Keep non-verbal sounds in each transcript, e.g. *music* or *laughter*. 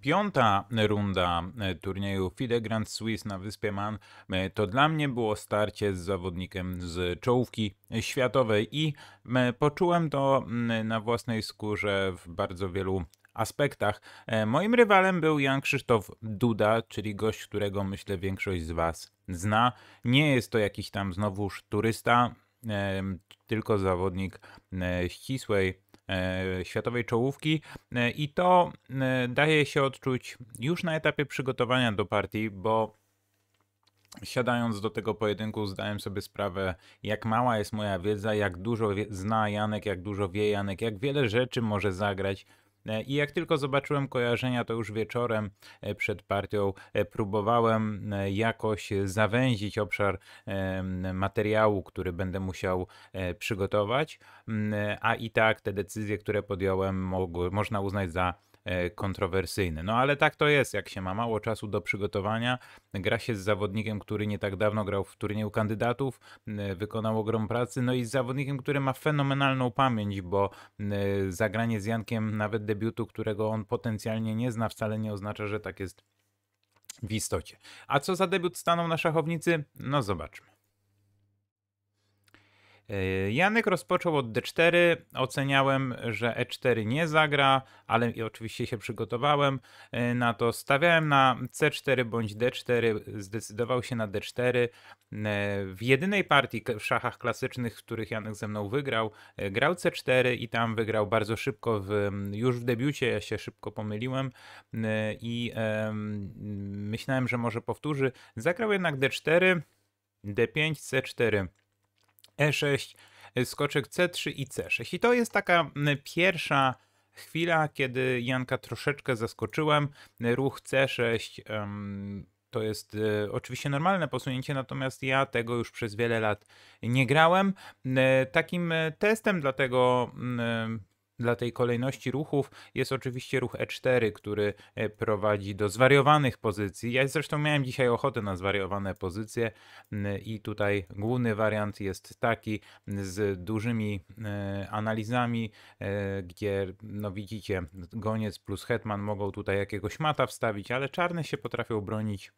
Piąta runda e, turnieju FIDE Grand Swiss na Wyspie Man e, to dla mnie było starcie z zawodnikiem z czołówki światowej i e, poczułem to na własnej skórze w bardzo wielu aspektach. Moim rywalem był Jan Krzysztof Duda, czyli gość, którego myślę większość z Was zna. Nie jest to jakiś tam znowuż turysta, tylko zawodnik ścisłej E, światowej czołówki e, i to e, daje się odczuć już na etapie przygotowania do partii, bo Siadając do tego pojedynku, zdałem sobie sprawę, jak mała jest moja wiedza, jak dużo zna Janek, jak dużo wie Janek, jak wiele rzeczy może zagrać E, I jak tylko zobaczyłem kojarzenia, to już wieczorem e, przed partią e, próbowałem jakoś zawęzić obszar materiału, który będę musiał przygotować, mm, a i tak te decyzje, które podjąłem, można uznać za E, kontrowersyjny. No ale tak to jest, jak się ma mało czasu do przygotowania, gra się z zawodnikiem, który nie tak dawno grał w turnieju kandydatów, wykonał ogrom pracy, no i z zawodnikiem, który ma fenomenalną pamięć, bo zagranie z Jankiem nawet debiutu, którego on potencjalnie nie zna, wcale nie oznacza, że tak jest w istocie. A co za debiut stanął na szachownicy? No zobaczmy. E, Janek rozpoczął od D4. Oceniałem, że E4 nie zagra, ale i oczywiście się przygotowałem e, na to. Stawiałem na C4 bądź D4. Zdecydował się na D4. E, w jedynej partii w szachach klasycznych, w których Janek ze mną wygrał, grał C4 i tam wygrał bardzo szybko. W, już w debiucie ja się szybko pomyliłem i myślałem, że może powtórzy. Zagrał jednak D4, D5, C4. E6, e, skoczek C3 i C6. I to jest taka pierwsza chwila, kiedy Janka troszeczkę zaskoczyłem. Ruch C6 um, to jest y, oczywiście normalne posunięcie, natomiast ja tego już przez wiele lat nie grałem. Y, takim testem dla tego y, dla tej kolejności ruchów jest oczywiście ruch E4, który e, prowadzi do zwariowanych pozycji. Ja zresztą miałem dzisiaj ochotę na zwariowane pozycje i tutaj główny wariant jest taki z dużymi e, analizami, e, gdzie no widzicie goniec plus hetman mogą tutaj jakiegoś mata wstawić, ale czarne się potrafią bronić.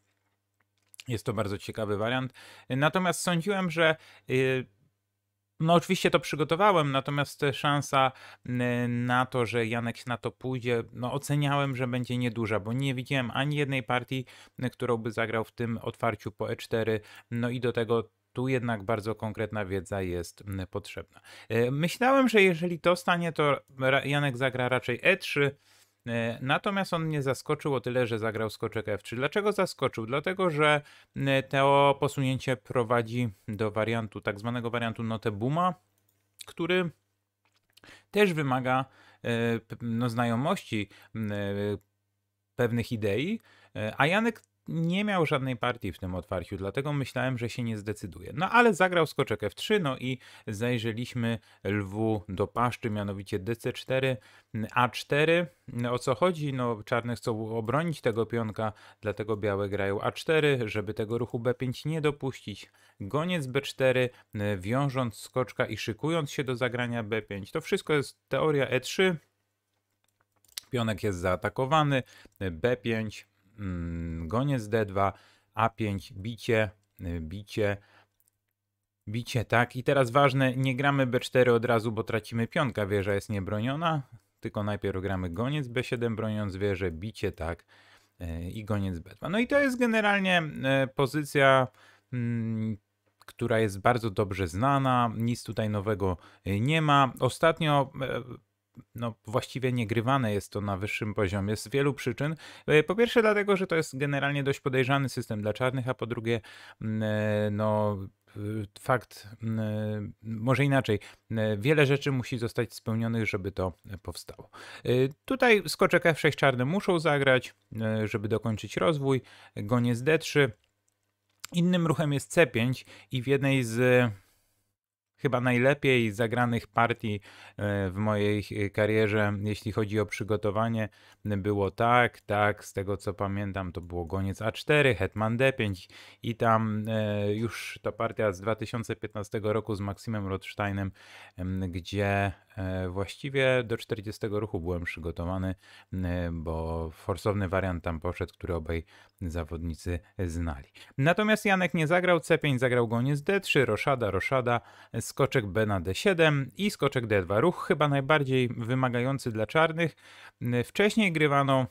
Jest to bardzo ciekawy wariant. Natomiast sądziłem, że no, oczywiście to przygotowałem, natomiast e, szansa na to, że Janek na to pójdzie, no oceniałem, że będzie nieduża, bo nie widziałem ani jednej partii, którą by zagrał w tym otwarciu po E4. No i do tego tu jednak bardzo konkretna wiedza jest potrzebna. E, myślałem, że jeżeli to stanie, to Janek zagra raczej E3. E, natomiast on mnie zaskoczył o tyle, że zagrał skoczek F3. Dlaczego zaskoczył? Dlatego, że to posunięcie prowadzi do wariantu, tak zwanego wariantu Buma, który też wymaga e, no, znajomości e, pewnych idei, a Janek nie miał żadnej partii w tym otwarciu, dlatego myślałem, że się nie zdecyduje. No ale zagrał skoczek F3, no i zajrzeliśmy lwu do paszczy, mianowicie DC4, mm, A4. No, o co chodzi? No czarne chcą obronić tego pionka, dlatego białe grają A4, żeby tego ruchu B5 nie dopuścić. Goniec B4, y, wiążąc skoczka i szykując się do zagrania B5. To wszystko jest teoria E3. Pionek jest zaatakowany, y, B5, Mm, goniec D2, A5, bicie, y, bicie, bicie, tak. I teraz ważne, nie gramy B4 od razu, bo tracimy pionka, wieża jest niebroniona, tylko najpierw gramy goniec B7, broniąc wieżę, bicie, tak, y, i goniec B2. No i to jest generalnie y, pozycja mm, która jest bardzo dobrze znana, nic tutaj nowego nie ma. Ostatnio no, właściwie niegrywane jest to na wyższym poziomie z wielu przyczyn. E, po pierwsze dlatego, że to jest generalnie dość podejrzany system dla czarnych, a po drugie e, no e, fakt, może inaczej, wiele rzeczy musi zostać spełnionych, żeby to powstało. Tutaj skoczek F6 czarne muszą zagrać, żeby dokończyć rozwój, goniec D3. Innym ruchem jest C5 i w jednej z chyba najlepiej zagranych partii e, w mojej e, karierze, jeśli chodzi o przygotowanie, było tak, tak, z tego co pamiętam, to było Goniec A4, Hetman D5 i tam e, już ta partia z 2015 roku z Maximem Rothsteinem, gdzie E, właściwie do 40 ruchu byłem przygotowany, bo forsowny wariant tam poszedł, który obaj zawodnicy znali. Natomiast Janek nie zagrał, C5 zagrał goniec D3, roszada, roszada, skoczek B na D7 i skoczek D2. Ruch chyba najbardziej wymagający dla czarnych. Wcześniej grywano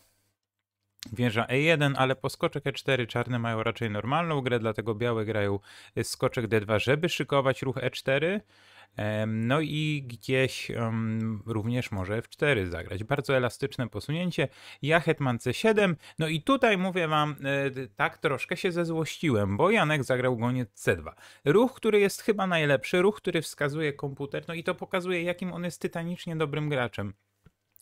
wieża E1, ale po skoczek E4 czarne mają raczej normalną grę, dlatego białe grają skoczek D2, żeby szykować ruch E4. No i gdzieś um, również może w 4 zagrać. Bardzo elastyczne posunięcie. Ja Hetman C7. No i tutaj mówię wam, e, tak troszkę się zezłościłem, bo Janek zagrał goniec C2. Ruch, który jest chyba najlepszy, ruch, który wskazuje komputer, no i to pokazuje, jakim on jest tytanicznie dobrym graczem.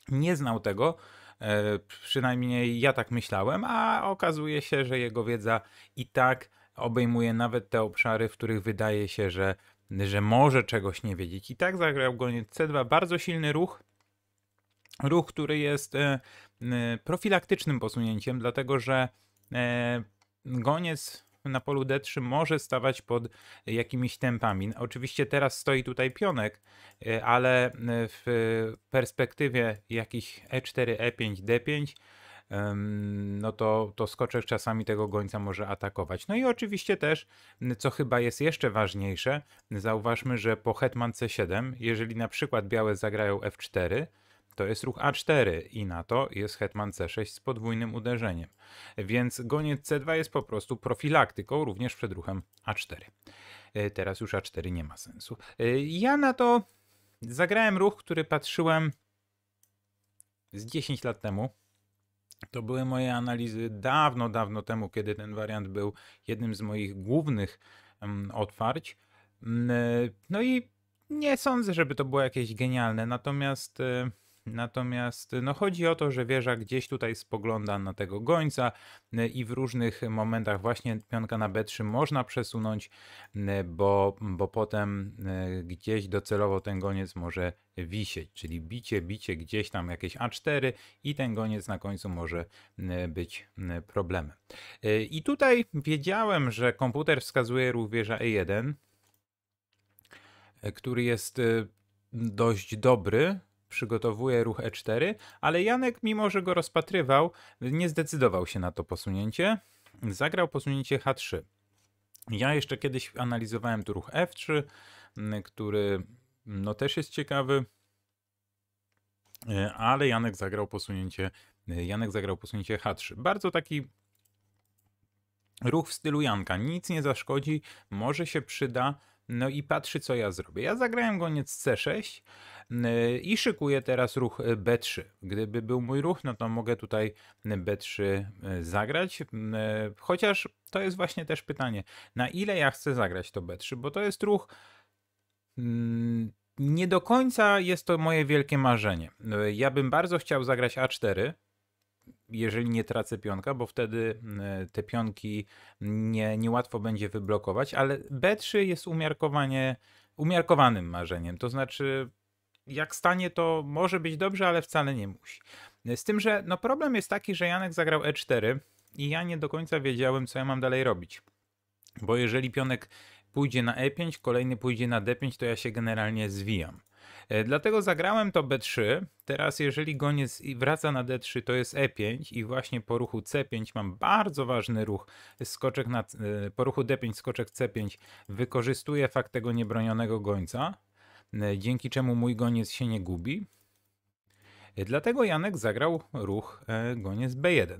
Nie znał tego, e, przynajmniej ja tak myślałem, a okazuje się, że jego wiedza i tak obejmuje nawet te obszary, w których wydaje się, że że może czegoś nie wiedzieć. I tak zagrał goniec C2, bardzo silny ruch. Ruch, który jest e, profilaktycznym posunięciem, dlatego że e, goniec na polu D3 może stawać pod jakimiś tempami. Oczywiście teraz stoi tutaj pionek, e, ale e, w perspektywie jakichś E4, E5, D5 no to, to skoczek czasami tego gońca może atakować. No i oczywiście też, co chyba jest jeszcze ważniejsze, zauważmy, że po hetman c7, jeżeli na przykład białe zagrają f4, to jest ruch A4 i na to jest hetman C6 z podwójnym uderzeniem. Więc goniec C2 jest po prostu profilaktyką również przed ruchem A4. E, teraz już A4 nie ma sensu. E, ja na to zagrałem ruch, który patrzyłem z 10 lat temu to były moje analizy dawno, dawno temu, kiedy ten wariant był jednym z moich głównych mm, otwarć. Mm, y, no i nie sądzę, żeby to było jakieś genialne, natomiast y, Natomiast no, chodzi o to, że wieża gdzieś tutaj spogląda na tego gońca e, i w różnych momentach właśnie pionka na B3 można przesunąć, e, bo, bo potem e, gdzieś docelowo ten goniec może wisieć, czyli bicie, bicie gdzieś tam jakieś A4 i ten goniec na końcu może być problemem. I tutaj wiedziałem, że komputer wskazuje wieża E1, który jest dość dobry, przygotowuje ruch E4, ale Janek, mimo że go rozpatrywał, nie zdecydował się na to posunięcie. Zagrał posunięcie H3. Ja jeszcze kiedyś analizowałem tu ruch F3, mm, który mm, no też jest ciekawy, e, ale Janek zagrał posunięcie e, Janek zagrał posunięcie H3. Bardzo taki ruch w stylu Janka. Nic nie zaszkodzi, może się przyda, no i patrzy, co ja zrobię. Ja zagrałem goniec C6 y, i szykuję teraz ruch y, B3. Gdyby był mój ruch, no to mogę tutaj y, B3 zagrać. Chociaż to jest właśnie też pytanie, na ile ja chcę zagrać to B3, bo to jest ruch. Mm, nie do końca jest to moje wielkie marzenie. Ja bym bardzo chciał zagrać A4, jeżeli nie tracę pionka, bo wtedy mm, e, te pionki nie, niełatwo będzie wyblokować, ale B3 jest umiarkowanie, umiarkowanym marzeniem, to znaczy jak stanie to może być dobrze, ale wcale nie musi. Z tym, że no problem jest taki, że Janek zagrał E4 i ja nie do końca wiedziałem, co ja mam dalej robić. Bo jeżeli pionek pójdzie na E5, kolejny pójdzie na D5, to ja się generalnie zwijam. E, dlatego zagrałem to B3. Teraz jeżeli goniec wraca na D3 to jest E5 i właśnie po ruchu C5 mam bardzo ważny ruch. Skoczek na, e, po ruchu D5 skoczek C5 wykorzystuje fakt tego niebronionego gońca, e, dzięki czemu mój goniec się nie gubi. Dlatego Janek zagrał ruch goniec B1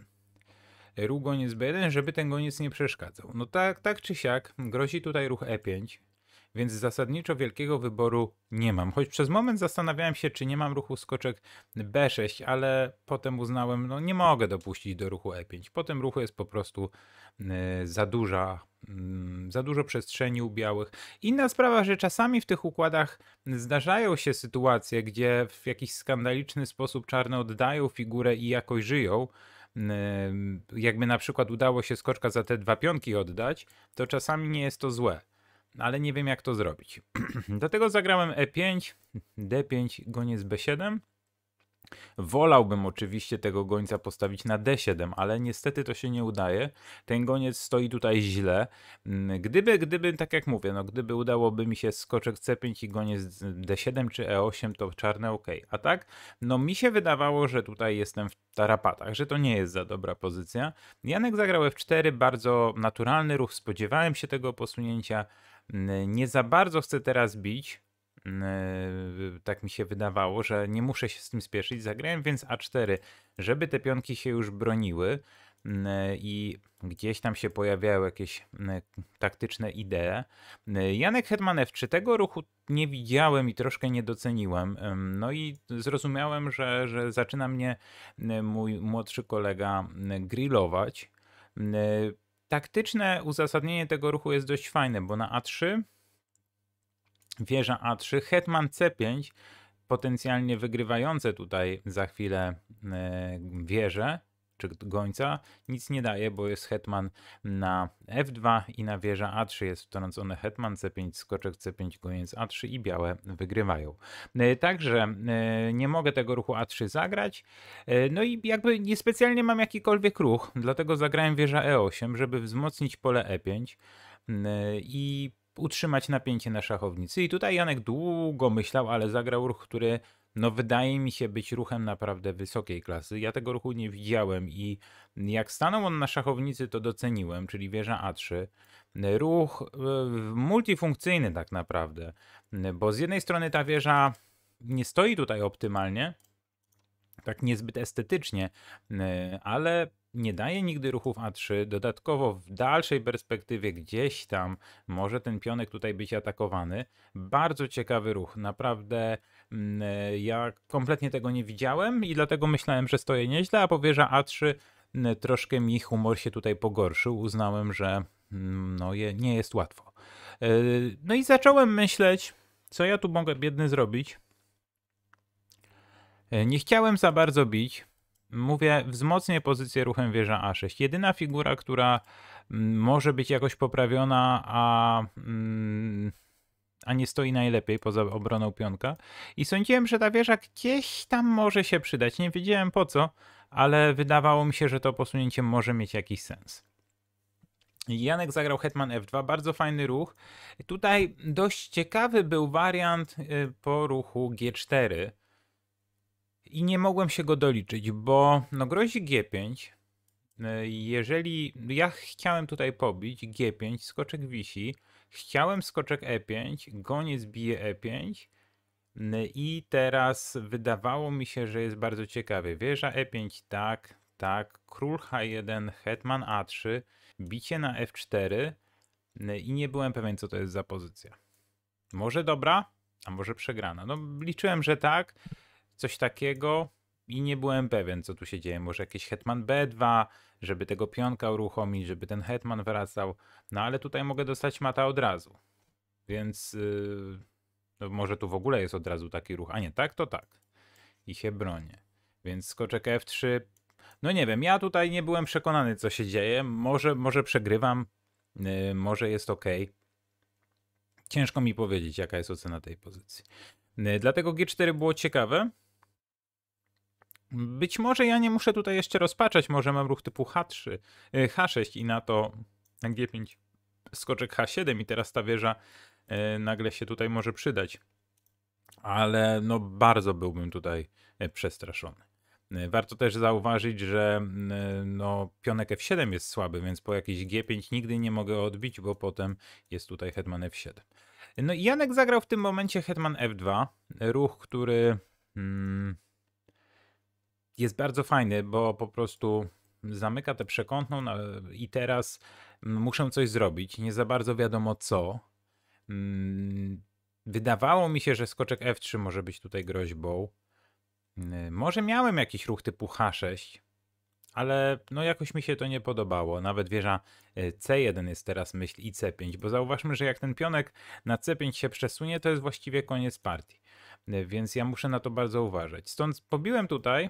ruch goniec B1, żeby ten goniec nie przeszkadzał. No tak, tak czy siak, grozi tutaj ruch E5, więc zasadniczo wielkiego wyboru nie mam. Choć przez moment zastanawiałem się, czy nie mam ruchu skoczek B6, ale potem uznałem, no nie mogę dopuścić do ruchu E5. Po tym ruchu jest po prostu y, za duża, mm, za dużo przestrzeni u białych. Inna sprawa, że czasami w tych układach zdarzają się sytuacje, gdzie w jakiś skandaliczny sposób czarne oddają figurę i jakoś żyją y, jakby na przykład udało się skoczka za te dwa pionki oddać, to czasami nie jest to złe. No, ale nie wiem jak to zrobić. *clears throat* Dlatego zagrałem E5, D5, goniec B7. Wolałbym oczywiście tego gońca postawić na D7, ale niestety to się nie udaje. Ten goniec stoi tutaj źle. Mm, gdyby, gdyby, tak jak mówię, no gdyby udałoby mi się skoczek C5 i goniec D7 czy E8, to czarne ok. A tak, no mi się wydawało, że tutaj jestem w tarapatach, że to nie jest za dobra pozycja. Janek zagrał F4, bardzo naturalny ruch, spodziewałem się tego posunięcia. Nie za bardzo chcę teraz bić. Tak mi się wydawało, że nie muszę się z tym spieszyć. Zagrałem więc A4, żeby te pionki się już broniły i gdzieś tam się pojawiały jakieś taktyczne idee. Janek Hermanewczy, tego ruchu nie widziałem i troszkę nie doceniłem. No i zrozumiałem, że, że zaczyna mnie mój młodszy kolega grillować. Taktyczne uzasadnienie tego ruchu jest dość fajne, bo na A3 wieża A3, hetman C5, potencjalnie wygrywające tutaj za chwilę e, wieżę, czy gońca nic nie daje, bo jest hetman na f2 i na wieża a3 jest wtrącony hetman, c5 skoczek, c5 goniec a3 i białe wygrywają. E, także e, nie mogę tego ruchu a3 zagrać, e, no i jakby niespecjalnie mam jakikolwiek ruch, dlatego zagrałem wieża e8, żeby wzmocnić pole e5 i utrzymać napięcie na szachownicy. I tutaj Janek długo myślał, ale zagrał ruch, który no wydaje mi się być ruchem naprawdę wysokiej klasy. Ja tego ruchu nie widziałem i jak stanął on na szachownicy, to doceniłem, czyli wieża A3. Ruch e, multifunkcyjny tak naprawdę, bo z jednej strony ta wieża nie stoi tutaj optymalnie, tak niezbyt estetycznie, e, ale nie daje nigdy ruchów A3. Dodatkowo w dalszej perspektywie gdzieś tam może ten pionek tutaj być atakowany. Bardzo ciekawy ruch, naprawdę Mm, e, ja kompletnie tego nie widziałem i dlatego myślałem, że stoję nieźle, a powierza A3 mm, troszkę mi humor się tutaj pogorszył. Uznałem, że mm, no, nie jest łatwo. E, no i zacząłem myśleć, co ja tu mogę biedny zrobić. E, nie chciałem za bardzo bić. Mówię, wzmocnię pozycję ruchem wieża A6. Jedyna figura, która może być jakoś poprawiona, a a nie stoi najlepiej poza obroną pionka. I sądziłem, że ta wieża gdzieś tam może się przydać. Nie wiedziałem po co, ale wydawało mi się, że to posunięcie może mieć jakiś sens. Janek zagrał Hetman F2, bardzo fajny ruch. Tutaj dość ciekawy był wariant y, po ruchu G4 i nie mogłem się go doliczyć, bo no grozi G5. Y, jeżeli ja chciałem tutaj pobić G5, skoczek wisi, Chciałem skoczek E5, goniec bije E5 i teraz wydawało mi się, że jest bardzo ciekawy. Wieża E5, tak, tak, król H1, hetman A3, bicie na F4 i nie byłem pewien, co to jest za pozycja. Może dobra, a może przegrana. No liczyłem, że tak, coś takiego i nie byłem pewien, co tu się dzieje. Może jakiś Hetman B2, żeby tego pionka uruchomić, żeby ten Hetman wracał. No ale tutaj mogę dostać mata od razu. Więc yy, no może tu w ogóle jest od razu taki ruch. A nie, tak to tak. I się bronię. Więc skoczek F3. No nie wiem, ja tutaj nie byłem przekonany, co się dzieje. Może, może przegrywam, yy, może jest ok. Ciężko mi powiedzieć, jaka jest ocena tej pozycji. Y, dlatego G4 było ciekawe. Być może ja nie muszę tutaj jeszcze rozpaczać, może mam ruch typu H3, y, H6 i na to na G5 skoczek H7 i teraz ta wieża y, nagle się tutaj może przydać. Ale no bardzo byłbym tutaj y, przestraszony. Warto też zauważyć, że mm, no, pionek F7 jest słaby, więc po jakiejś G5 nigdy nie mogę odbić, bo potem jest tutaj hetman F7. No i Janek zagrał w tym momencie hetman F2, ruch, który... Hmm, jest bardzo fajny, bo po prostu zamyka tę przekątną no, i teraz mm, muszę coś zrobić. Nie za bardzo wiadomo co. Mm, wydawało mi się, że skoczek F3 może być tutaj groźbą. Mm, może miałem jakiś ruch typu H6, ale no jakoś mi się to nie podobało. Nawet wieża e, C1 jest teraz myśl i C5, bo zauważmy, że jak ten pionek na C5 się przesunie, to jest właściwie koniec partii. E, więc ja muszę na to bardzo uważać. Stąd pobiłem tutaj,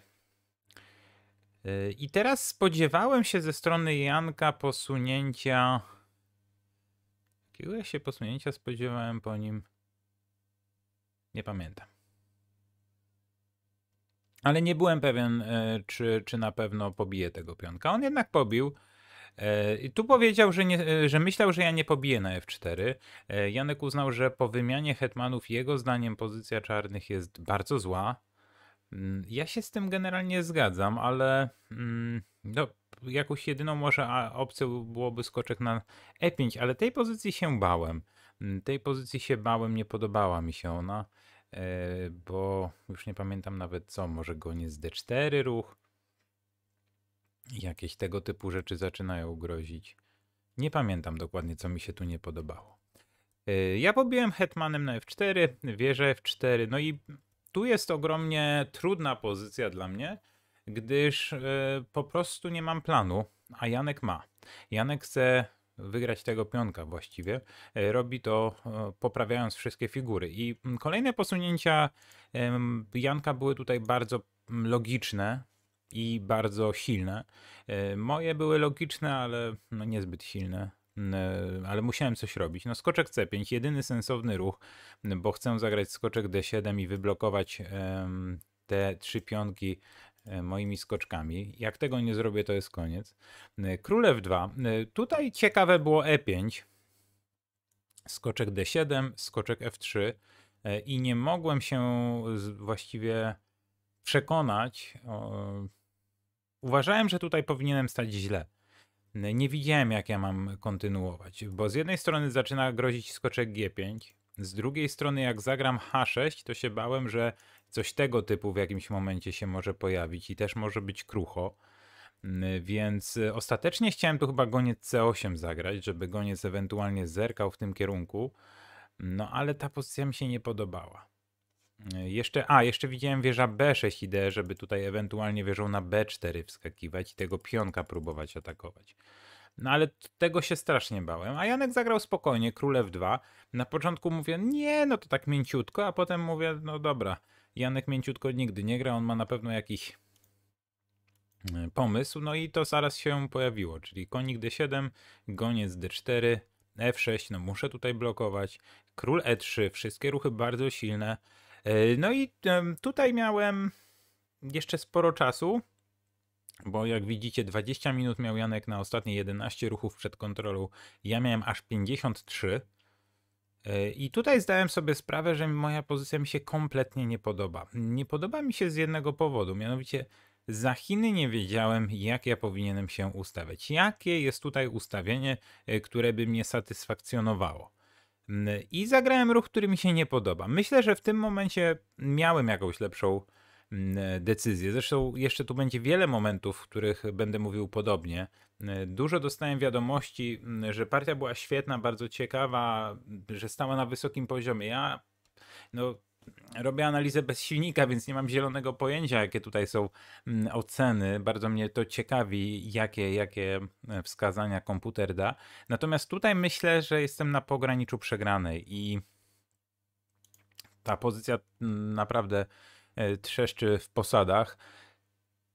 Y, I teraz spodziewałem się ze strony Janka posunięcia. Jakiego ja się posunięcia spodziewałem po nim? Nie pamiętam. Ale nie byłem pewien, y, czy, czy na pewno pobije tego pionka. On jednak pobił. Y, I tu powiedział, że, nie, że myślał, że ja nie pobiję na F4. Janek uznał, że po wymianie hetmanów jego zdaniem pozycja czarnych jest bardzo zła. Mm, ja się z tym generalnie zgadzam, ale mm, no, jakąś jedyną może opcją byłoby skoczek na E5, ale tej pozycji się bałem. Mm, tej pozycji się bałem, nie podobała mi się ona, e, bo już nie pamiętam nawet co, może goniec D4 ruch. Jakieś tego typu rzeczy zaczynają grozić. Nie pamiętam dokładnie, co mi się tu nie podobało. E, ja pobiłem hetmanem na F4, wieżę F4, no i tu jest ogromnie trudna pozycja dla mnie, gdyż e, po prostu nie mam planu, a Janek ma. Janek chce wygrać tego pionka właściwie. E, robi to e, poprawiając wszystkie figury. I kolejne posunięcia Janka były tutaj bardzo logiczne i bardzo silne. Moje były logiczne, ale no, niezbyt silne. Mm, e, ale musiałem coś robić. No skoczek C5, jedyny sensowny ruch, mm, bo chcę zagrać skoczek D7 i wyblokować te trzy pionki e, moimi skoczkami. Jak tego nie zrobię, to jest koniec. Mm, e, Królew 2. Tutaj ciekawe było E5, skoczek D7, skoczek F3 i nie mogłem się właściwie przekonać. Uważałem, że tutaj powinienem stać źle nie widziałem, jak ja mam kontynuować, bo z jednej strony zaczyna grozić skoczek G5, z drugiej strony, jak zagram H6, to się bałem, że coś tego typu w jakimś momencie się może pojawić i też może być krucho. Mm, więc ostatecznie chciałem tu chyba goniec C8 zagrać, żeby goniec ewentualnie zerkał w tym kierunku. No ale ta pozycja mi się nie podobała. Jeszcze, a, jeszcze widziałem wieża B6 ideę, żeby tutaj ewentualnie wieżą na B4 wskakiwać i tego pionka próbować atakować. No ale tego się strasznie bałem. A Janek zagrał spokojnie, królew 2. Na początku mówię, nie, no to tak mięciutko, a potem mówię, no dobra, Janek mięciutko nigdy nie gra, on ma na pewno jakiś e, pomysł. No i to zaraz się pojawiło, czyli konik D7, goniec D4, F6, no muszę tutaj blokować, król E3, wszystkie ruchy bardzo silne. E, no i tutaj miałem jeszcze sporo czasu, bo jak widzicie 20 minut miał Janek na ostatnie 11 ruchów przed kontrolą, ja miałem aż 53. E, I tutaj zdałem sobie sprawę, że moja pozycja mi się kompletnie nie podoba. Nie podoba mi się z jednego powodu, mianowicie za Chiny nie wiedziałem, jak ja powinienem się ustawiać. Jakie jest tutaj ustawienie, e, które by mnie satysfakcjonowało. Mm, i zagrałem ruch, który mi się nie podoba. Myślę, że w tym momencie miałem jakąś lepszą mm, decyzję. Zresztą jeszcze tu będzie wiele momentów, w których będę mówił podobnie. Mm, dużo dostałem wiadomości, że partia była świetna, bardzo ciekawa, że stała na wysokim poziomie. Ja no, Robię analizę bez silnika, więc nie mam zielonego pojęcia, jakie tutaj są mm, oceny. Bardzo mnie to ciekawi, jakie, jakie e, wskazania komputer da. Natomiast tutaj myślę, że jestem na pograniczu przegranej i ta pozycja mm, naprawdę e, trzeszczy w posadach.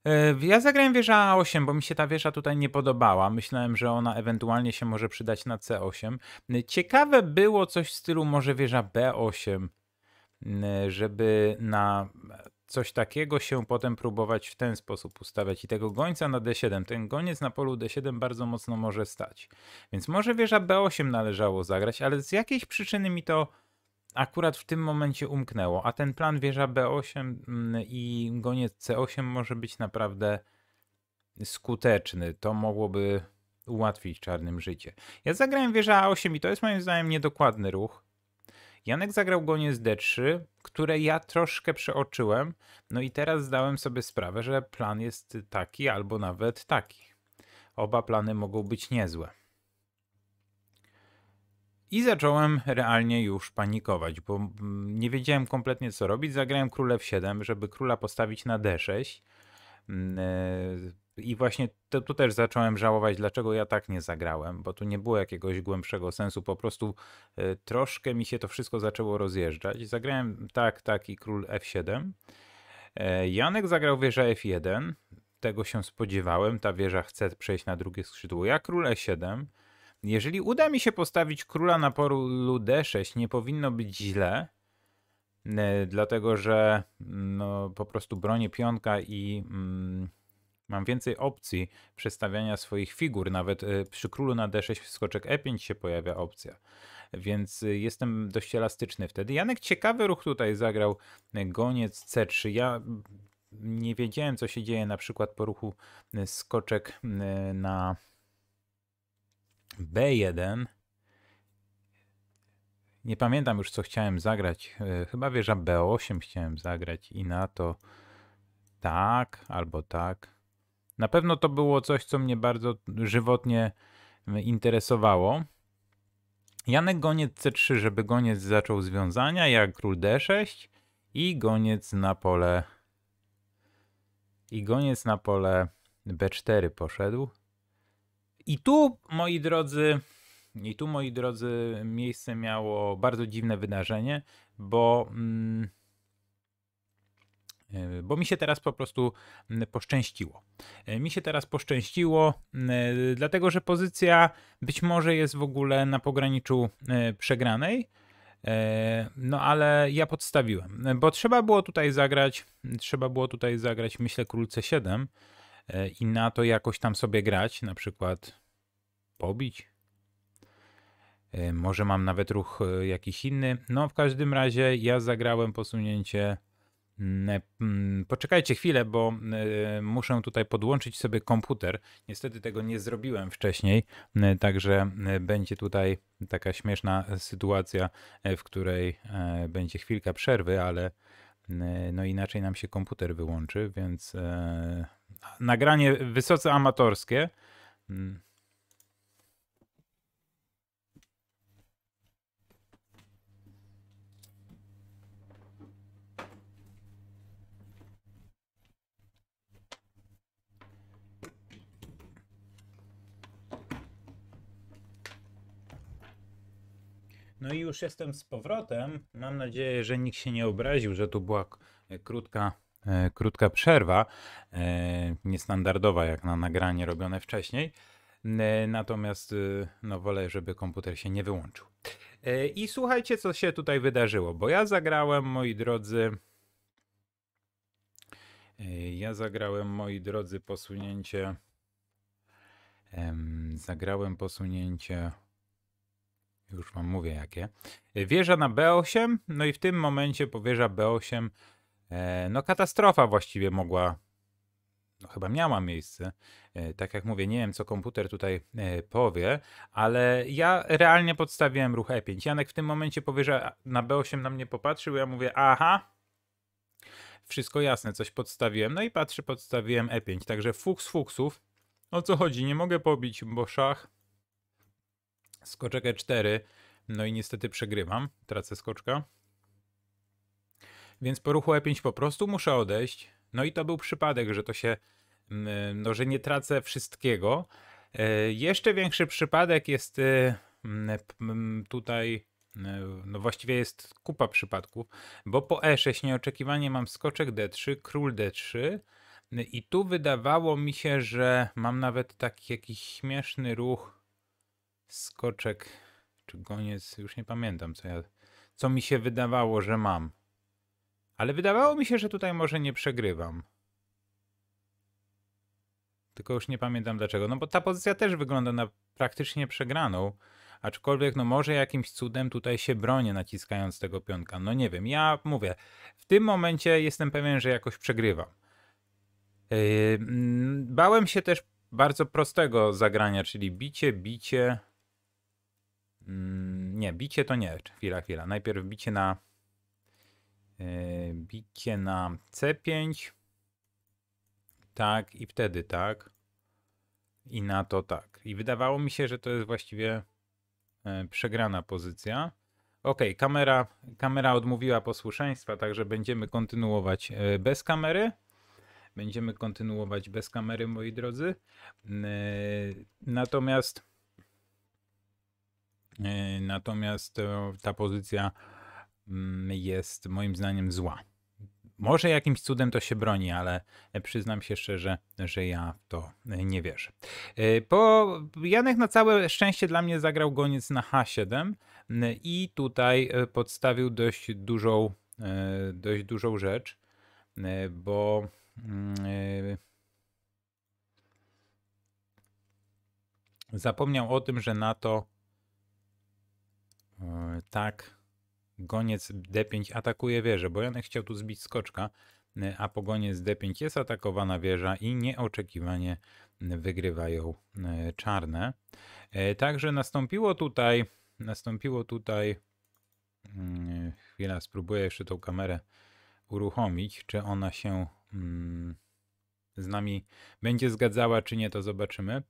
E, ja zagrałem wieża A8, bo mi się ta wieża tutaj nie podobała. Myślałem, że ona ewentualnie się może przydać na C8. Ciekawe było coś w stylu może wieża B8 Y, żeby na coś takiego się potem próbować w ten sposób ustawiać. I tego gońca na D7, ten goniec na polu D7 bardzo mocno może stać. Więc może wieża B8 należało zagrać, ale z jakiejś przyczyny mi to akurat w tym momencie umknęło. A ten plan wieża B8 mm, i goniec C8 może być naprawdę skuteczny. To mogłoby ułatwić czarnym życie. Ja zagrałem wieża A8 i to jest moim zdaniem niedokładny ruch Janek zagrał gonie z D3, które ja troszkę przeoczyłem, no i teraz zdałem sobie sprawę, że plan jest taki albo nawet taki. Oba plany mogą być niezłe. I zacząłem realnie już panikować, bo mm, nie wiedziałem kompletnie co robić. Zagrałem w 7, żeby króla postawić na D6. I właśnie to, tu też zacząłem żałować, dlaczego ja tak nie zagrałem, bo tu nie było jakiegoś głębszego sensu. Po prostu y, troszkę mi się to wszystko zaczęło rozjeżdżać. Zagrałem tak, tak i król F7. E, Janek zagrał wieża F1. Tego się spodziewałem. Ta wieża chce przejść na drugie skrzydło. Ja król E7. Jeżeli uda mi się postawić króla na polu D6, nie powinno być źle e, dlatego że mm, no, po prostu bronię pionka i mm, Mam więcej opcji przestawiania swoich figur, nawet y, przy królu na d6 skoczek e5 się pojawia opcja, więc y, jestem dość elastyczny wtedy. Janek ciekawy ruch tutaj zagrał, y, goniec c3. Ja mm, nie wiedziałem co się dzieje na przykład po ruchu skoczek na b1. Nie pamiętam już co chciałem zagrać. Chyba wieża b8 chciałem zagrać i na to tak albo tak. Na pewno to było coś, co mnie bardzo żywotnie e, interesowało. Janek goniec C3, żeby goniec zaczął związania, jak król D6 i goniec na pole i goniec na pole B4 poszedł. I tu, moi drodzy, i tu, moi drodzy, miejsce miało bardzo dziwne wydarzenie, bo mm, E, bo mi się teraz po prostu mm, poszczęściło. E, mi się teraz poszczęściło, mm, e, dlatego że pozycja być może jest w ogóle na pograniczu przegranej. No ale ja podstawiłem, bo trzeba było tutaj zagrać, trzeba było tutaj zagrać myślę król c7 i na to jakoś tam sobie grać, na przykład pobić. Może mam nawet ruch jakiś inny. No w każdym razie ja zagrałem posunięcie Mm, mm, poczekajcie chwilę, bo y, muszę tutaj podłączyć sobie komputer. Niestety tego nie zrobiłem wcześniej, y, także y, będzie tutaj taka śmieszna sytuacja, w której będzie chwilka przerwy, ale no inaczej nam się komputer wyłączy, więc nagranie wysoce amatorskie. Mm, No i już jestem z powrotem. Mam nadzieję, że nikt się nie obraził, że tu była e, krótka, e, krótka przerwa, e, niestandardowa jak na nagranie robione wcześniej. natomiast no, wolę, żeby komputer się nie wyłączył. I słuchajcie, co się tutaj wydarzyło, bo ja zagrałem, moi drodzy. Ja zagrałem, moi drodzy, posunięcie. zagrałem posunięcie już wam mówię jakie, e, wieża na B8, no i w tym momencie powieża B8, e, no katastrofa właściwie mogła, no chyba miała miejsce. E, tak jak mówię, nie wiem co komputer tutaj powie, ale ja realnie podstawiłem ruch E5. Janek w tym momencie powieża na B8 na mnie popatrzył, ja mówię aha, wszystko jasne, coś podstawiłem. No i patrzy, podstawiłem E5, także fuks fuksów. O co chodzi? Nie mogę pobić, bo szach Skoczek E4, no i niestety przegrywam, tracę skoczka. Więc po ruchu E5 po prostu muszę odejść. No i to był przypadek, że to się, mm, no że nie tracę wszystkiego. E, jeszcze większy przypadek jest y, mm, mm, tutaj, y, no właściwie jest kupa przypadków, bo po E6 nieoczekiwanie mam skoczek D3, król D3 i tu wydawało mi się, że mam nawet taki jakiś śmieszny ruch skoczek czy goniec, już nie pamiętam co ja, co mi się wydawało, że mam. Ale wydawało mi się, że tutaj może nie przegrywam. Tylko już nie pamiętam dlaczego. No bo ta pozycja też wygląda na praktycznie przegraną. Aczkolwiek, no może jakimś cudem tutaj się bronię naciskając tego pionka. No nie wiem, ja mówię, w tym momencie jestem pewien, że jakoś przegrywam. Yy, bałem się też bardzo prostego zagrania, czyli bicie, bicie, Mm, nie, bicie to nie. Chwila, chwila. Najpierw bicie na. Yy, bicie na C5. Tak, i wtedy tak. I na to tak. I wydawało mi się, że to jest właściwie yy, przegrana pozycja. Ok, kamera, kamera odmówiła posłuszeństwa, także będziemy kontynuować yy, bez kamery. Będziemy kontynuować bez kamery, moi drodzy. Natomiast Yy, natomiast e, ta pozycja mm, jest moim zdaniem zła. Może jakimś cudem to się broni, ale e, przyznam się szczerze, że ja w to e, nie wierzę. Po Janek na całe szczęście dla mnie zagrał goniec na H7 i tutaj podstawił dość dużą, dość dużą rzecz, bo mm, zapomniał o tym, że na to E, tak, goniec D5 atakuje wieżę, bo Janek chciał tu zbić skoczka, e, a po goniec D5 jest atakowana wieża i nieoczekiwanie wygrywają e, czarne. Także nastąpiło tutaj, nastąpiło tutaj, mm, chwila, spróbuję jeszcze tą kamerę uruchomić, czy ona się... Hmm, z nami będzie zgadzała, czy nie, to zobaczymy.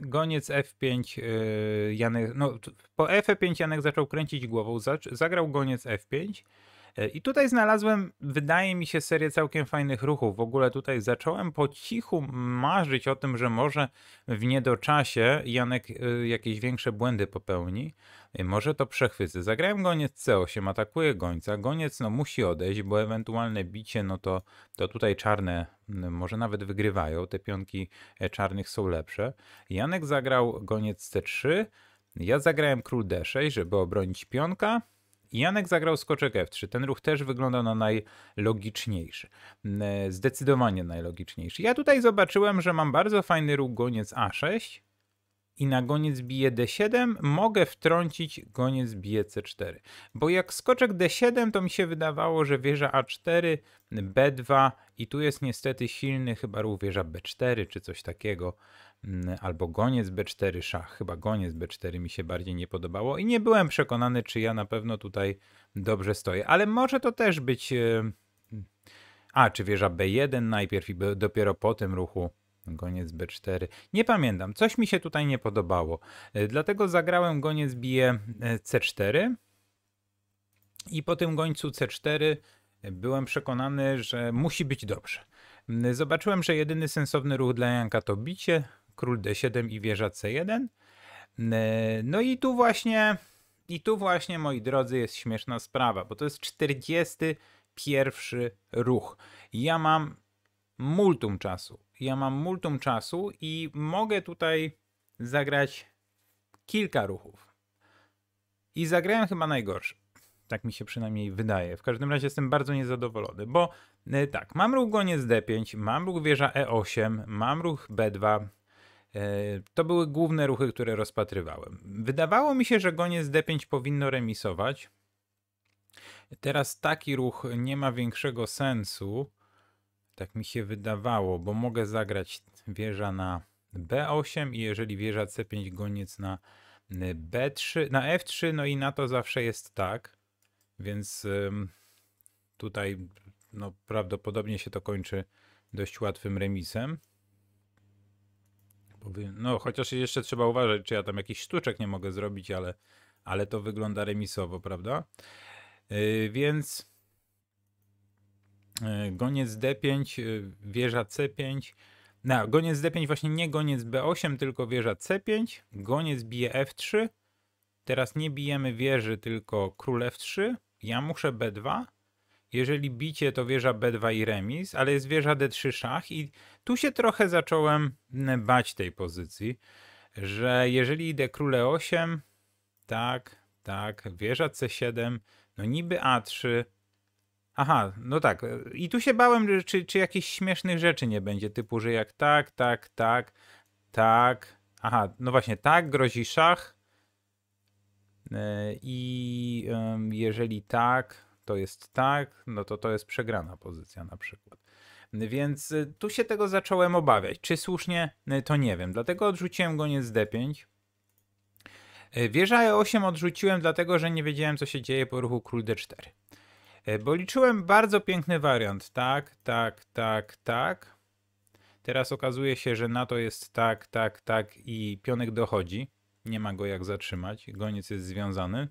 Goniec F5, y, Janek, no, po F5 Janek zaczął kręcić głową, zagrał goniec F5, E, I tutaj znalazłem, wydaje mi się, serię całkiem fajnych ruchów. W ogóle tutaj zacząłem po cichu marzyć o tym, że może w niedoczasie Janek e, jakieś większe błędy popełni. E, może to przechwycę. Zagrałem goniec C8, atakuje gońca. Goniec no, musi odejść, bo ewentualne bicie, no to, to tutaj czarne może nawet wygrywają. Te pionki czarnych są lepsze. Janek zagrał goniec C3. Ja zagrałem król D6, żeby obronić pionka. Janek zagrał skoczek F3. Ten ruch też wygląda na najlogiczniejszy. Mm, e, zdecydowanie najlogiczniejszy. Ja tutaj zobaczyłem, że mam bardzo fajny ruch goniec A6 i na goniec bije D7 mogę wtrącić goniec bije C4. Bo jak skoczek D7 to mi się wydawało, że wieża A4, B2 i tu jest niestety silny chyba ruch wieża B4 czy coś takiego. Mm, albo goniec b4 szach, chyba goniec b4 mi się bardziej nie podobało i nie byłem przekonany, czy ja na pewno tutaj dobrze stoję, ale może to też być... Y, mm. A, czy wieża b1 najpierw i dopiero po tym ruchu goniec b4. Nie pamiętam, coś mi się tutaj nie podobało. Y, dlatego zagrałem goniec bije y, c4 i po tym gońcu c4 byłem przekonany, że musi być dobrze. Mm, zobaczyłem, że jedyny sensowny ruch dla Janka to bicie, król d7 i wieża c1. No i tu właśnie, i tu właśnie, moi drodzy, jest śmieszna sprawa, bo to jest 41 ruch. Ja mam multum czasu. Ja mam multum czasu i mogę tutaj zagrać kilka ruchów. I zagrałem chyba najgorszy. Tak mi się przynajmniej wydaje. W każdym razie jestem bardzo niezadowolony, bo e, tak, mam ruch goniec d5, mam ruch wieża e8, mam ruch b2, E, to były główne ruchy, które rozpatrywałem. Wydawało mi się, że goniec D5 powinno remisować. Teraz taki ruch nie ma większego sensu. Tak mi się wydawało, bo mogę zagrać wieża na B8 i jeżeli wieża C5 goniec na e, B3, na F3, no i na to zawsze jest tak. Więc tutaj no, prawdopodobnie się to kończy dość łatwym remisem. No, chociaż jeszcze trzeba uważać, czy ja tam jakiś sztuczek nie mogę zrobić, ale, ale to wygląda remisowo, prawda? E, więc e, goniec D5, e, wieża C5. No, goniec D5 właśnie nie goniec B8, tylko wieża C5. Goniec bije F3. Teraz nie bijemy wieży, tylko król F3. Ja muszę B2. Jeżeli bicie, to wieża B2 i remis, ale jest wieża D3 szach i tu się trochę zacząłem mm, bać tej pozycji, że jeżeli idę króle 8, tak, tak, wieża C7, no niby A3, Aha, no tak. E, I tu się bałem, czy, czy jakichś śmiesznych rzeczy nie będzie, typu, że jak tak, tak, tak, tak. Aha, no właśnie, tak, grozi szach. E, I jeżeli tak, to jest tak, no to to jest przegrana pozycja na przykład. Więc y, tu się tego zacząłem obawiać. Czy słusznie, y, to nie wiem. Dlatego odrzuciłem go D5. Y, wieża E8 odrzuciłem, dlatego że nie wiedziałem, co się dzieje po ruchu król D4. Bo liczyłem bardzo piękny wariant. Tak, tak, tak, tak. Teraz okazuje się, że na to jest tak, tak, tak i pionek dochodzi. Nie ma go jak zatrzymać. Goniec jest związany.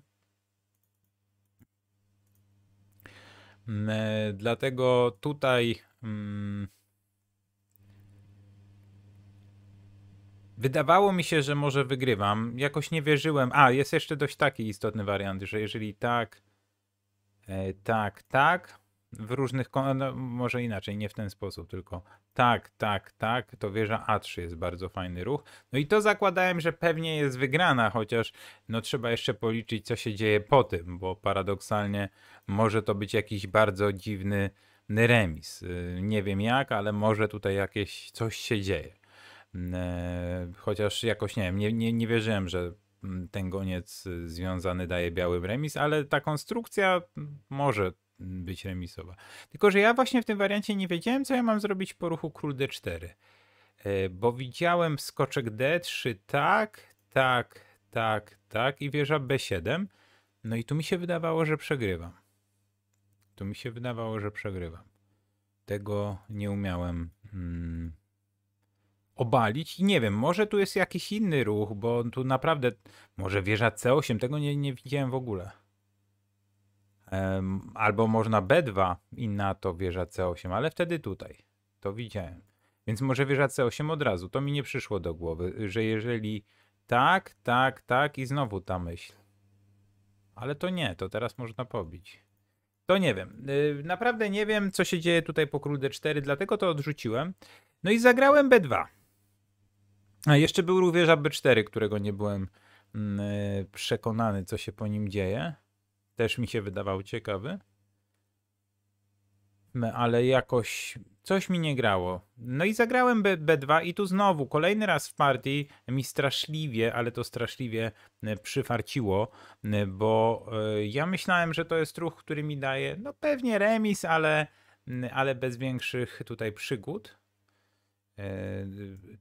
Mm, e, dlatego tutaj mm, wydawało mi się, że może wygrywam. Jakoś nie wierzyłem. A, jest jeszcze dość taki istotny wariant, że jeżeli tak, e, tak, tak, w różnych, no może inaczej, nie w ten sposób, tylko tak, tak, tak, to wieża A3 jest bardzo fajny ruch. No i to zakładałem, że pewnie jest wygrana, chociaż no trzeba jeszcze policzyć, co się dzieje po tym, bo paradoksalnie może to być jakiś bardzo dziwny remis. Y, nie wiem jak, ale może tutaj jakieś coś się dzieje. Mm, e, chociaż jakoś nie wiem, nie, nie, nie wierzyłem, że mm, ten goniec y, związany daje biały remis, ale ta konstrukcja mm, może Mm, być remisowa. Tylko, że ja właśnie w tym wariancie nie wiedziałem, co ja mam zrobić po ruchu król d4. E, bo widziałem skoczek d3, tak, tak, tak, tak i wieża b7. No i tu mi się wydawało, że przegrywam. Tu mi się wydawało, że przegrywam. Tego nie umiałem hmm, obalić. I nie wiem, może tu jest jakiś inny ruch, bo tu naprawdę, może wieża c8, tego nie, nie widziałem w ogóle albo można B2 i na to wieża C8, ale wtedy tutaj. To widziałem. Więc może wieża C8 od razu. To mi nie przyszło do głowy, że jeżeli tak, tak, tak i znowu ta myśl. Ale to nie, to teraz można pobić. To nie wiem. Y, naprawdę nie wiem, co się dzieje tutaj po król D4, dlatego to odrzuciłem. No i zagrałem B2. A jeszcze był wieża B4, którego nie byłem mm, y, przekonany, co się po nim dzieje też mi się wydawał ciekawy. Ale jakoś coś mi nie grało. No i zagrałem B B2 i tu znowu, kolejny raz w partii mi straszliwie, ale to straszliwie e, przyfarciło, e, bo e, ja myślałem, że to jest ruch, który mi daje, no pewnie remis, ale, ale bez większych tutaj przygód. E,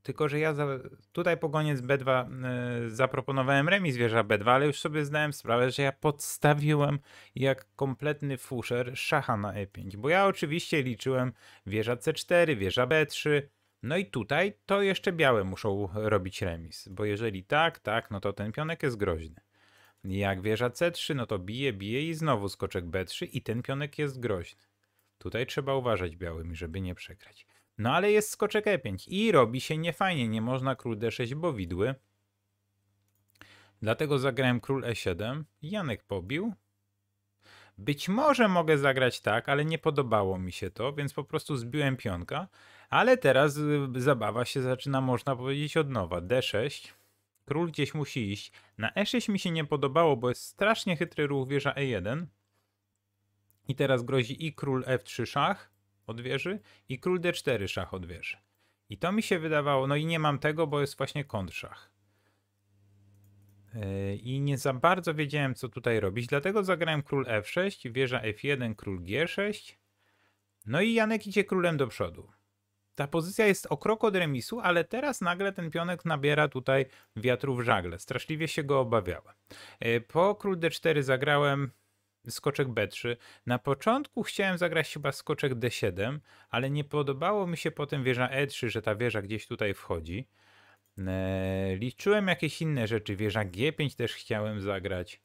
tylko, że ja za, tutaj po koniec B2 e, zaproponowałem remis wieża B2, ale już sobie zdałem sprawę, że ja podstawiłem jak kompletny fuszer szacha na E5, bo ja oczywiście liczyłem wieża C4, wieża B3, no i tutaj to jeszcze białe muszą robić remis, bo jeżeli tak, tak, no to ten pionek jest groźny. Jak wieża C3, no to bije, bije i znowu skoczek B3 i ten pionek jest groźny. Tutaj trzeba uważać białymi, żeby nie przegrać. No ale jest skoczek E5 i robi się niefajnie, nie można król D6, bo widły. Dlatego zagrałem król E7, Janek pobił. Być może mogę zagrać tak, ale nie podobało mi się to, więc po prostu zbiłem pionka. Ale teraz y, zabawa się zaczyna, można powiedzieć, od nowa. D6, król gdzieś musi iść. Na E6 mi się nie podobało, bo jest strasznie chytry ruch wieża E1. I teraz grozi i król F3 szach, od wieży i król d4 szach od wieży. I to mi się wydawało, no i nie mam tego, bo jest właśnie kontrszach. szach yy, I nie za bardzo wiedziałem, co tutaj robić, dlatego zagrałem król f6, wieża f1, król g6. No i Janek idzie królem do przodu. Ta pozycja jest o krok od remisu, ale teraz nagle ten pionek nabiera tutaj wiatru w żagle. Straszliwie się go obawiałem. Yy, po król d4 zagrałem skoczek B3. Na początku chciałem zagrać chyba skoczek D7, ale nie podobało mi się potem wieża E3, że ta wieża gdzieś tutaj wchodzi. E, liczyłem jakieś inne rzeczy, wieża G5 też chciałem zagrać,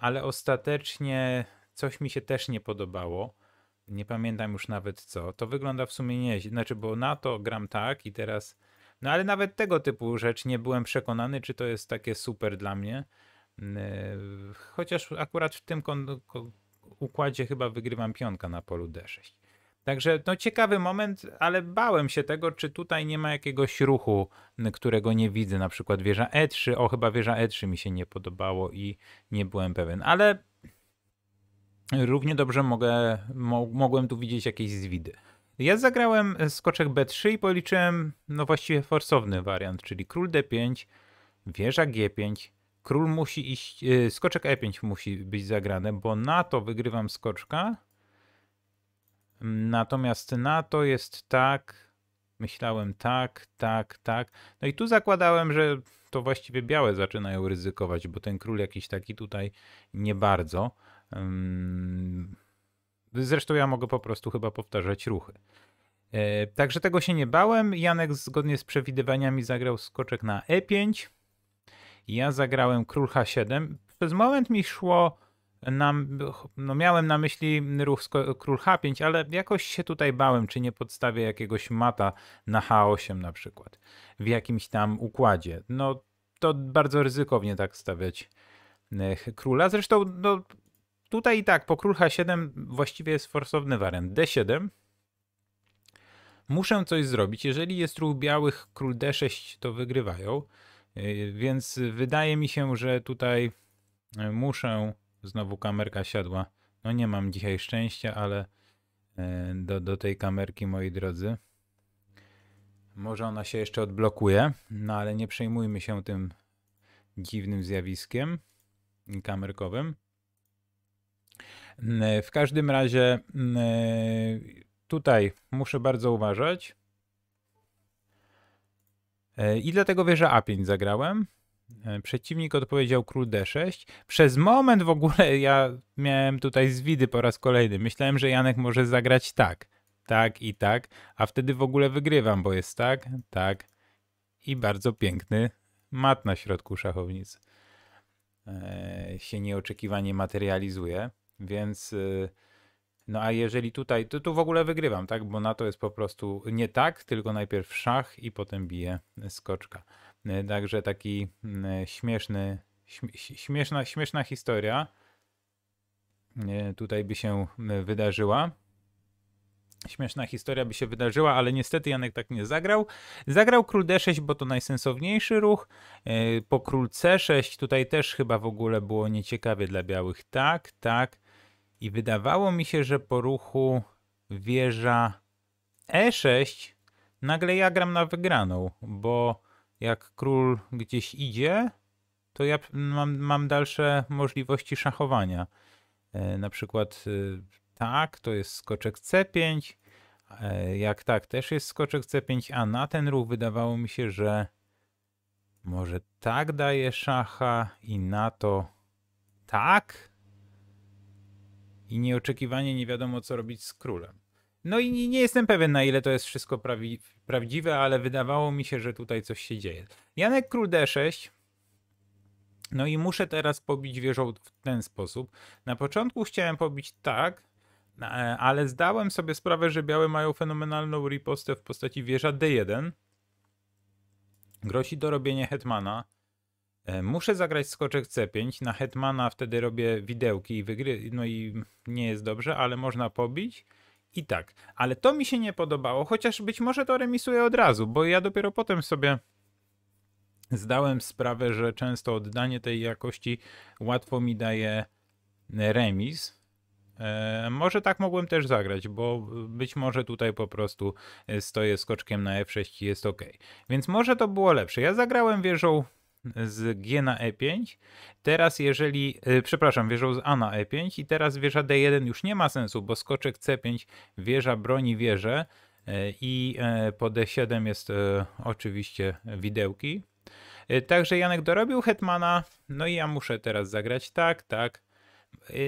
ale ostatecznie coś mi się też nie podobało. Nie pamiętam już nawet co. To wygląda w sumie nieźle, znaczy bo na to gram tak i teraz... No ale nawet tego typu rzecz nie byłem przekonany, czy to jest takie super dla mnie. Yy, chociaż akurat w tym układzie chyba wygrywam pionka na polu D6. Także no ciekawy moment, ale bałem się tego, czy tutaj nie ma jakiegoś ruchu, którego nie widzę, na przykład wieża E3, o chyba wieża E3 mi się nie podobało i nie byłem pewien, ale równie dobrze mogę, mogłem tu widzieć jakieś zwidy. Ja zagrałem e, skoczek B3 i policzyłem no właściwie forsowny wariant, czyli król D5, wieża G5, Król musi iść, y, skoczek e5 musi być zagrane, bo na to wygrywam skoczka. Natomiast na to jest tak, myślałem tak, tak, tak. No i tu zakładałem, że to właściwie białe zaczynają ryzykować, bo ten król jakiś taki tutaj nie bardzo. Zresztą ja mogę po prostu chyba powtarzać ruchy. E, także tego się nie bałem. Janek zgodnie z przewidywaniami zagrał skoczek na e5. Ja zagrałem Król H7. Przez moment mi szło, no miałem na myśli ruch Król H5, ale jakoś się tutaj bałem, czy nie podstawię jakiegoś mata na H8 na przykład, w jakimś tam układzie. No to bardzo ryzykownie tak stawiać eh, króla. Zresztą no, tutaj i tak po król H7 właściwie jest forsowny wariant. D7 muszę coś zrobić. Jeżeli jest ruch białych, król D6 to wygrywają. Y, więc wydaje mi się, że tutaj y, muszę. Znowu kamerka siadła. No nie mam dzisiaj szczęścia, ale y, do, do tej kamerki, moi drodzy. Może ona się jeszcze odblokuje, no ale nie przejmujmy się tym dziwnym zjawiskiem kamerkowym. W każdym razie tutaj muszę bardzo uważać. E, I dlatego wieża A5 zagrałem. E, przeciwnik odpowiedział król D6. Przez moment w ogóle ja miałem tutaj zwidy po raz kolejny. Myślałem, że Janek może zagrać tak, tak i tak, a wtedy w ogóle wygrywam, bo jest tak, tak i bardzo piękny mat na środku szachownicy. E, się nieoczekiwanie materializuje, więc... Y, no a jeżeli tutaj, to tu w ogóle wygrywam, tak? Bo na to jest po prostu nie tak, tylko najpierw szach i potem bije skoczka. E, także taki mm, e, śmieszny, śmieszna, śmieszna historia e, tutaj by się wydarzyła. Śmieszna historia by się wydarzyła, ale niestety Janek tak nie zagrał. Zagrał król d6, bo to najsensowniejszy ruch. Po król c6 tutaj też chyba w ogóle było nieciekawie dla białych. Tak, tak. I wydawało mi się, że po ruchu wieża E6 nagle ja gram na wygraną, bo jak król gdzieś idzie, to ja mam, mam dalsze możliwości szachowania. E, na przykład e, tak, to jest skoczek C5, e, jak tak, też jest skoczek C5, a na ten ruch wydawało mi się, że może tak daje szacha i na to tak, i nieoczekiwanie nie wiadomo co robić z królem. No i nie, jestem pewien na ile to jest wszystko prawi, prawdziwe, ale wydawało mi się, że tutaj coś się dzieje. Janek król d6. No i muszę teraz pobić wieżą w ten sposób. Na początku chciałem pobić tak, ale zdałem sobie sprawę, że białe mają fenomenalną ripostę w postaci wieża d1. Grozi dorobienie hetmana. E, muszę zagrać skoczek C5. Na Hetmana wtedy robię widełki i wygry. No i nie jest dobrze, ale można pobić. I tak. Ale to mi się nie podobało, chociaż być może to remisuję od razu, bo ja dopiero potem sobie zdałem sprawę, że często oddanie tej jakości łatwo mi daje remis. E, może tak mogłem też zagrać, bo być może tutaj po prostu e, stoję skoczkiem na F6 i jest ok. Więc może to było lepsze. Ja zagrałem wieżą z G na E5. Teraz jeżeli, e, przepraszam, wieżą z A na E5 i teraz wieża D1 już nie ma sensu, bo skoczek C5 wieża broni wieżę e, i e, po D7 jest oczywiście widełki. Także Janek dorobił hetmana, no i ja muszę teraz zagrać tak, tak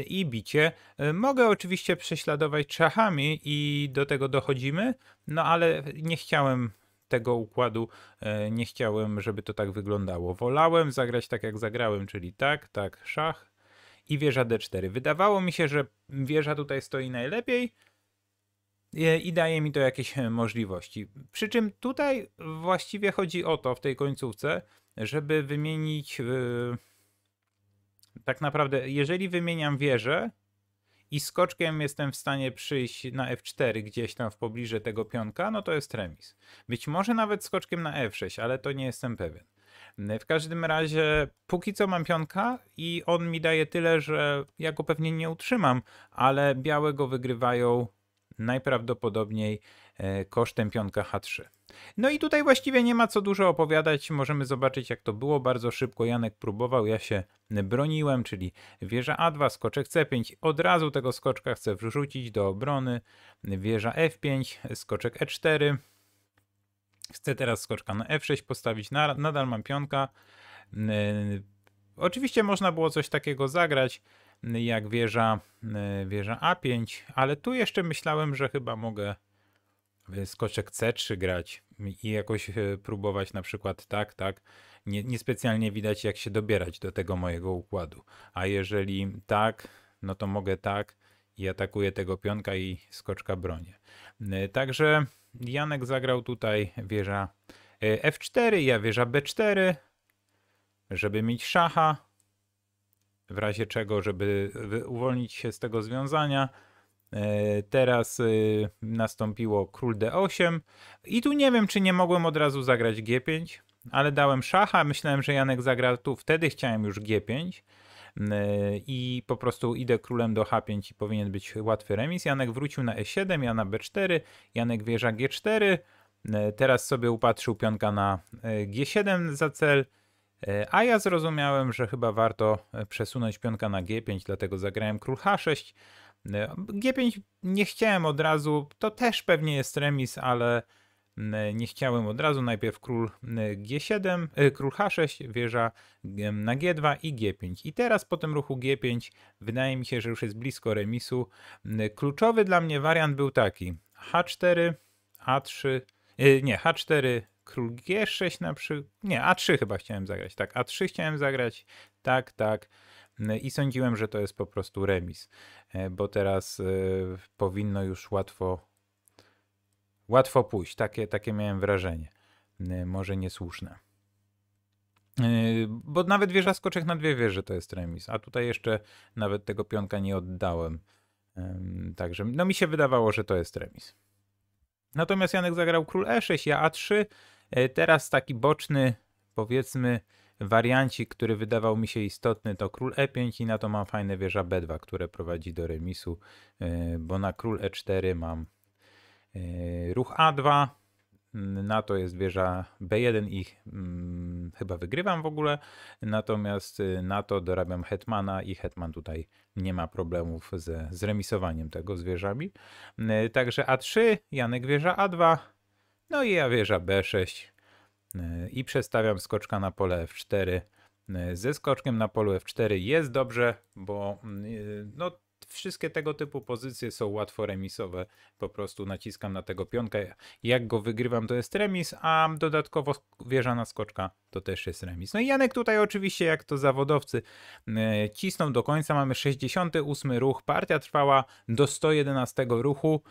i bicie. Mogę oczywiście prześladować szachami i do tego dochodzimy, no ale nie chciałem tego układu e, nie chciałem, żeby to tak wyglądało. Wolałem zagrać tak, jak zagrałem, czyli tak, tak, szach i wieża d4. Wydawało mi się, że wieża tutaj stoi najlepiej i daje mi to jakieś e, możliwości. Przy czym tutaj właściwie chodzi o to w tej końcówce, żeby wymienić. E, tak naprawdę, jeżeli wymieniam wieżę, i skoczkiem jestem w stanie przyjść na f4 gdzieś tam w pobliżu tego pionka, no to jest remis. Być może nawet skoczkiem na f6, ale to nie jestem pewien. W każdym razie, póki co mam pionka i on mi daje tyle, że ja go pewnie nie utrzymam, ale białe go wygrywają najprawdopodobniej E, kosztem pionka H3. No i tutaj właściwie nie ma co dużo opowiadać, możemy zobaczyć jak to było bardzo szybko. Janek próbował, ja się broniłem, czyli wieża A2, skoczek C5, od razu tego skoczka chcę wrzucić do obrony, wieża F5, skoczek E4, chcę teraz skoczka na F6 postawić, nadal mam pionka. Oczywiście można było coś takiego zagrać, jak wieża, wieża A5, ale tu jeszcze myślałem, że chyba mogę E, skoczek C3 grać i jakoś e, próbować na przykład tak, tak, nie, niespecjalnie widać jak się dobierać do tego mojego układu. A jeżeli tak, no to mogę tak i atakuję tego pionka i skoczka bronię. E, także Janek zagrał tutaj wieża F4, ja wieża B4, żeby mieć szacha, w razie czego, żeby uwolnić się z tego związania. E, teraz y, nastąpiło król d8 i tu nie wiem, czy nie mogłem od razu zagrać g5, ale dałem szacha, myślałem, że Janek zagra tu, wtedy chciałem już g5 e, i po prostu idę królem do h5 i powinien być łatwy remis. Janek wrócił na e7, ja na b4, Janek wieża g4, e, teraz sobie upatrzył pionka na g7 za cel, a ja zrozumiałem, że chyba warto przesunąć pionka na g5, dlatego zagrałem król h6, Y, G5 nie chciałem od razu, to też pewnie jest remis, ale y, nie chciałem od razu. Najpierw król y, G7, król H6, wieża na G2 i G5. I teraz po tym ruchu G5 wydaje mi się, że już jest blisko remisu. Kluczowy dla mnie wariant był taki. H4, A3, nie, H4, król G6 na przykład, nie, A3 chyba chciałem zagrać, tak, A3 chciałem zagrać, tak, tak, Yy, i sądziłem, że to jest po prostu remis, yy, bo teraz yy, powinno już łatwo, łatwo pójść. Takie, takie miałem wrażenie, może niesłuszne. Bo nawet wieża skoczek na dwie wieże to jest remis, a tutaj jeszcze nawet tego pionka nie oddałem. Także no mi się wydawało, że to jest remis. Natomiast Janek zagrał król e6, ja a3. Teraz taki boczny, powiedzmy, Wariancik, który wydawał mi się istotny, to król e5 i na to mam fajne wieża b2, które prowadzi do remisu, e, bo na król e4 mam e, ruch a2, na to jest wieża B1 i mm, chyba wygrywam w ogóle, natomiast e, na to dorabiam Hetmana i Hetman tutaj nie ma problemów ze zremisowaniem tego z wieżami. Także A3, Janek wieża A2, no i ja wieża B6. E, i przestawiam skoczka na pole F4. E, ze skoczkiem na polu F4 jest dobrze, bo mm, e, no, wszystkie tego typu pozycje są łatwo remisowe. Po prostu naciskam na tego pionka. Jak go wygrywam, to jest remis, a dodatkowo wieża na skoczka to też jest remis. No i Janek tutaj oczywiście, jak to zawodowcy, e, cisną do końca. Mamy 68 ruch. Partia trwała do 111 ruchu.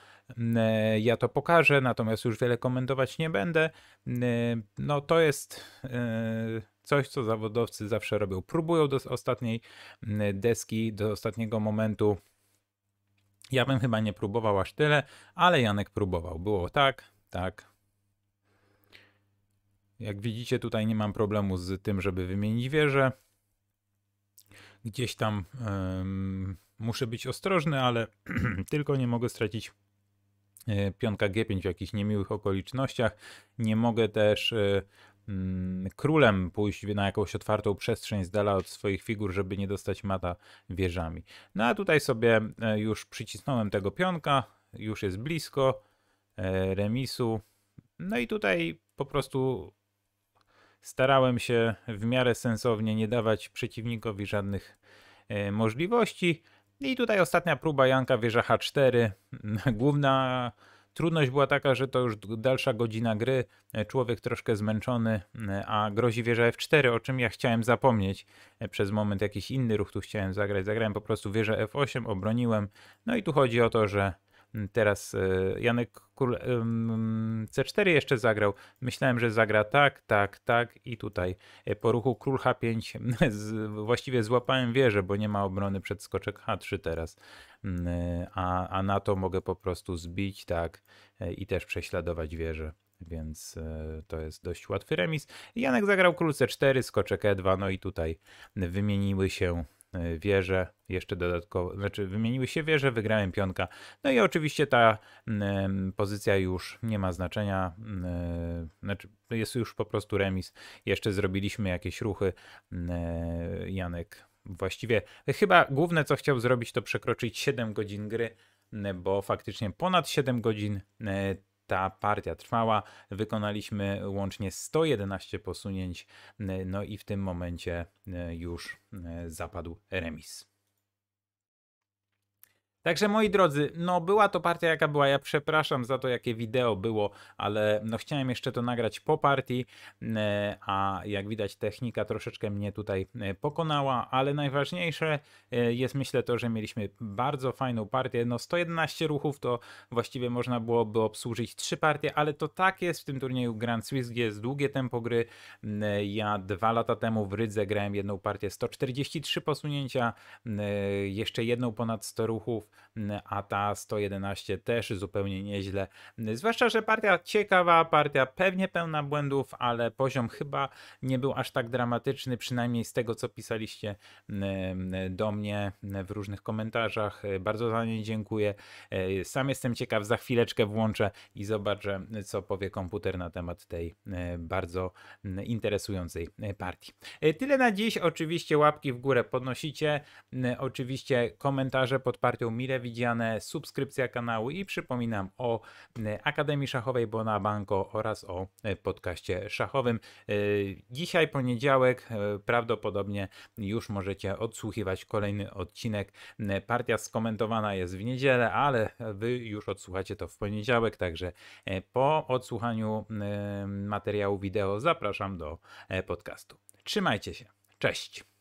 E, ja to pokażę, natomiast już wiele komentować nie będę. E, no to jest coś, co zawodowcy zawsze robią. Próbują do ostatniej mm, deski, do ostatniego momentu. Ja bym chyba nie próbował aż tyle, ale Janek próbował. Było tak, tak, jak widzicie, tutaj nie mam problemu z tym, żeby wymienić wieżę. Gdzieś tam muszę być ostrożny, ale *clears throat* tylko nie mogę stracić e, pionka G5 w jakichś niemiłych okolicznościach. Nie mogę też e, Mm, królem pójść na jakąś otwartą przestrzeń z dala od swoich figur, żeby nie dostać mata wieżami. No a tutaj sobie e, już przycisnąłem tego pionka, już jest blisko e, remisu. No i tutaj po prostu starałem się w miarę sensownie nie dawać przeciwnikowi żadnych e, możliwości. I tutaj ostatnia próba Janka wieża H4. *laughs* Główna Trudność była taka, że to już dalsza godzina gry, e, człowiek troszkę zmęczony, e, a grozi wieża F4, o czym ja chciałem zapomnieć. E, przez moment jakiś inny ruch tu chciałem zagrać. Zagrałem po prostu wieżę F8, obroniłem. No i tu chodzi o to, że Teraz e, Janek Król C4 jeszcze zagrał. Myślałem, że zagra tak, tak, tak i tutaj e, po ruchu Król H5 *laughs* właściwie złapałem wieżę, bo nie ma obrony przed skoczek H3 teraz. Mm, e, a, a na to mogę po prostu zbić tak i też prześladować wieżę więc to jest dość łatwy remis. Janek zagrał król c4, skoczek e2, no i tutaj wymieniły się E, wieże, jeszcze dodatkowo, znaczy wymieniły się wieże, wygrałem pionka. No i oczywiście ta mm, pozycja już nie ma znaczenia, mm, e, znaczy jest już po prostu remis. Jeszcze zrobiliśmy jakieś ruchy. Mm, e, Janek właściwie chyba główne co chciał zrobić to przekroczyć 7 godzin gry, bo faktycznie ponad 7 godzin ta partia trwała. Wykonaliśmy łącznie 111 posunięć, no i w tym momencie e, już e, zapadł remis. Także moi drodzy, no była to partia jaka była, ja przepraszam za to jakie wideo było, ale no chciałem jeszcze to nagrać po partii, e, a jak widać technika troszeczkę mnie tutaj e, pokonała, ale najważniejsze e, jest myślę to, że mieliśmy bardzo fajną partię, no 111 ruchów to właściwie można byłoby obsłużyć 3 partie, ale to tak jest w tym turnieju Grand Swiss, gdzie jest długie tempo gry, ja dwa lata temu w Rydze grałem jedną partię 143 posunięcia, jeszcze jedną ponad 100 ruchów, a ta 111 też zupełnie nieźle. Zwłaszcza, że partia ciekawa, partia pewnie pełna błędów, ale poziom chyba nie był aż tak dramatyczny, przynajmniej z tego, co pisaliście do mnie w różnych komentarzach. Bardzo za nie dziękuję. Sam jestem ciekaw, za chwileczkę włączę i zobaczę, co powie komputer na temat tej e, bardzo interesującej partii. E, tyle na dziś. Oczywiście łapki w górę podnosicie, e, oczywiście komentarze pod partią mi mile widziane, subskrypcja kanału i przypominam o e, Akademii Szachowej Bona oraz o e, podcaście szachowym. E, dzisiaj poniedziałek, prawdopodobnie już możecie odsłuchiwać kolejny odcinek. Partia skomentowana jest w niedzielę, ale wy już odsłuchacie to w poniedziałek, także po odsłuchaniu materiału wideo zapraszam do podcastu. Trzymajcie się. Cześć!